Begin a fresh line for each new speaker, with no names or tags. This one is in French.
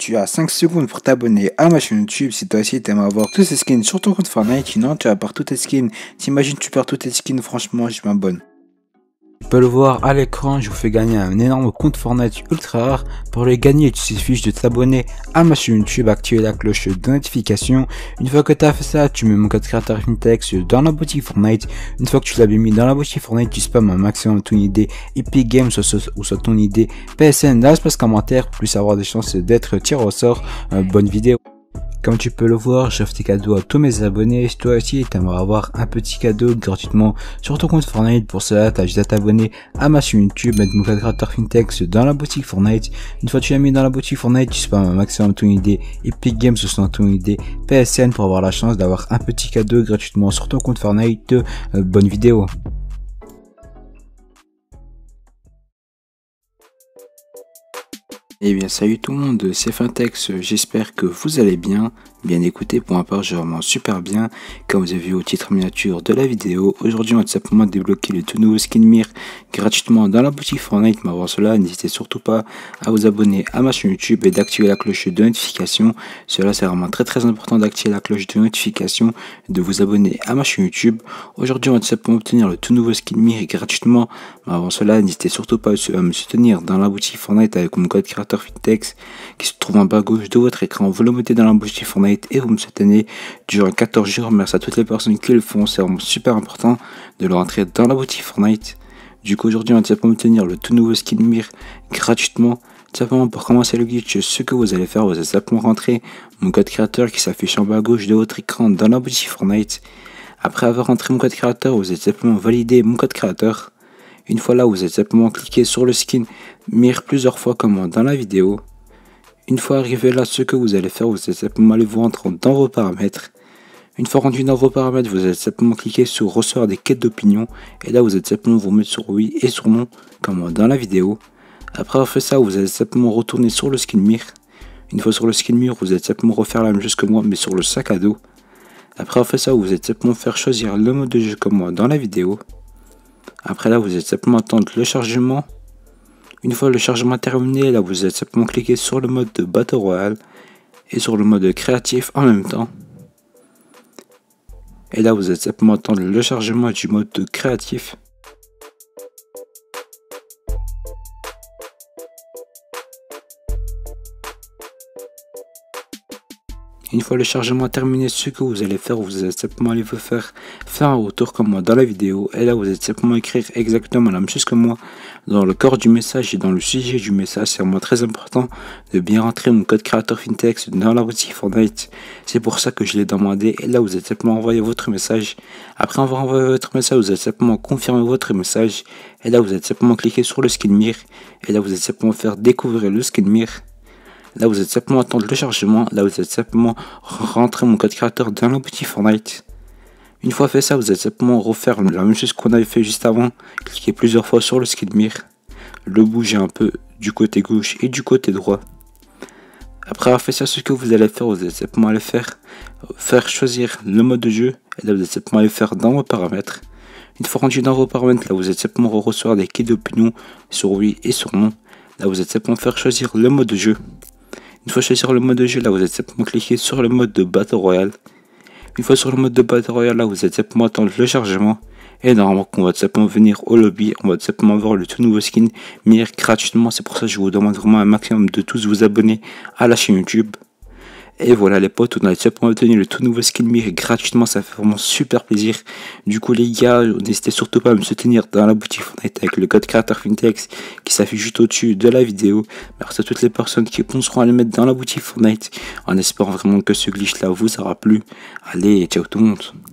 Tu as 5 secondes pour t'abonner à ma chaîne YouTube si toi aussi t'aimes avoir tous tes skins sur ton compte Fortnite. Sinon, tu vas perdre tous tes skins. T'imagines, tu perds toutes tes skins, franchement, je m'abonne peux le voir à l'écran, je vous fais gagner un énorme compte Fortnite ultra rare. Pour le gagner, tu suffit de t'abonner à ma chaîne YouTube, activer la cloche de notification. Une fois que tu as fait ça, tu mets mon code créateur Fintex dans la boutique Fortnite. Une fois que tu l'as mis dans la boutique Fortnite, tu spams un maximum ton idée Epic Games ou soit ton idée PSN dans l'espace commentaire pour plus avoir des chances d'être tiré au sort. Euh, bonne vidéo. Comme tu peux le voir, j'offre des cadeaux à tous mes abonnés. Si toi aussi, tu aimerais avoir un petit cadeau gratuitement sur ton compte Fortnite, pour cela, t'as juste à t'abonner à ma chaîne YouTube, mettre mon code créateur Fintech dans la boutique Fortnite. Une fois que tu l'as mis dans la boutique Fortnite, tu spams un maximum ton idée Epic Games ou son ton idée PSN pour avoir la chance d'avoir un petit cadeau gratuitement sur ton compte Fortnite. Euh, bonne vidéo. Eh bien salut tout le monde, c'est Fintex, j'espère que vous allez bien. Bien écouté, pour ma part, je vraiment super bien. Comme vous avez vu au titre miniature de la vidéo, aujourd'hui on va simplement débloquer le tout nouveau skin Mir gratuitement dans la boutique Fortnite. Mais avant cela, n'hésitez surtout pas à vous abonner à ma chaîne YouTube et d'activer la cloche de notification. Cela c'est vraiment très très important d'activer la cloche de notification et de vous abonner à ma chaîne YouTube. Aujourd'hui on va simplement obtenir le tout nouveau skin Mir gratuitement. Mais avant cela, n'hésitez surtout pas à me soutenir dans la boutique Fortnite avec mon code créateur Fitex qui se trouve en bas à gauche de votre écran. Vous le mettez dans la boutique Fortnite et vous me soutenez durant 14 jours. Merci à toutes les personnes qui le font, c'est vraiment super important de leur rentrer dans la boutique Fortnite. Du coup aujourd'hui on va simplement obtenir le tout nouveau skin Mir gratuitement. Simplement pour commencer le glitch, ce que vous allez faire, vous allez simplement rentrer mon code créateur qui s'affiche en bas à gauche de votre écran dans la boutique Fortnite. Après avoir rentré mon code créateur, vous êtes simplement valider mon code créateur. Une fois là, vous êtes simplement cliquer sur le skin Mir plusieurs fois comme dans la vidéo. Une fois arrivé là, ce que vous allez faire, vous allez simplement aller vous rendre dans vos paramètres. Une fois rendu dans vos paramètres, vous allez simplement cliquer sur recevoir des quêtes d'opinion et là vous allez simplement vous mettre sur oui et sur non comme dans la vidéo. Après avoir fait ça, vous allez simplement retourner sur le skin mirror. Une fois sur le skin mirror, vous allez simplement refaire la même chose que moi mais sur le sac à dos. Après avoir fait ça, vous allez simplement faire choisir le mode de jeu comme moi dans la vidéo. Après là, vous allez simplement attendre le chargement une fois le chargement terminé, là vous êtes simplement cliqué sur le mode de Battle Royale et sur le mode créatif en même temps. Et là vous êtes simplement attendre le chargement du mode créatif. Une fois le chargement terminé, ce que vous allez faire, vous allez simplement aller vous faire faire un retour comme moi dans la vidéo. Et là, vous êtes simplement écrire exactement la même chose que moi dans le corps du message et dans le sujet du message, c'est moi très important de bien rentrer mon code créateur fintech dans la boutique Fortnite. C'est pour ça que je l'ai demandé et là vous êtes simplement envoyé votre message. Après avoir envoyé votre message, vous êtes simplement confirmé votre message et là vous êtes simplement cliqué sur le skin mirror. et là vous êtes simplement faire découvrir le skin mirror. Là vous êtes simplement attendre le chargement, là vous êtes simplement rentrer mon code créateur dans la boutique Fortnite. Une fois fait ça, vous allez simplement refaire la même chose qu'on avait fait juste avant. Cliquer plusieurs fois sur le skill mirror. Le bouger un peu du côté gauche et du côté droit. Après avoir fait ça, ce que vous allez faire, vous allez simplement aller faire, faire choisir le mode de jeu. Et là, vous allez simplement aller faire dans vos paramètres. Une fois rendu dans vos paramètres, là, vous êtes simplement recevoir des clés d'opinion sur oui et sur non. Là, vous êtes simplement faire choisir le mode de jeu. Une fois choisir le mode de jeu, là, vous êtes simplement cliquer sur le mode de Battle Royale. Une fois sur le mode de Battle Royale, là vous êtes simplement attendre le chargement. Et normalement, on va simplement venir au lobby, on va simplement voir le tout nouveau skin, mais gratuitement. C'est pour ça que je vous demande vraiment un maximum de tous vous abonner à la chaîne YouTube. Et voilà les potes, on a déjà pour obtenir le tout nouveau skin mir gratuitement, ça fait vraiment super plaisir. Du coup les gars, n'hésitez surtout pas à me soutenir dans la boutique Fortnite avec le code créateur Fintex qui s'affiche juste au-dessus de la vidéo. Merci à toutes les personnes qui penseront à le mettre dans la boutique Fortnite en espérant vraiment que ce glitch là vous aura plu. Allez, ciao tout le monde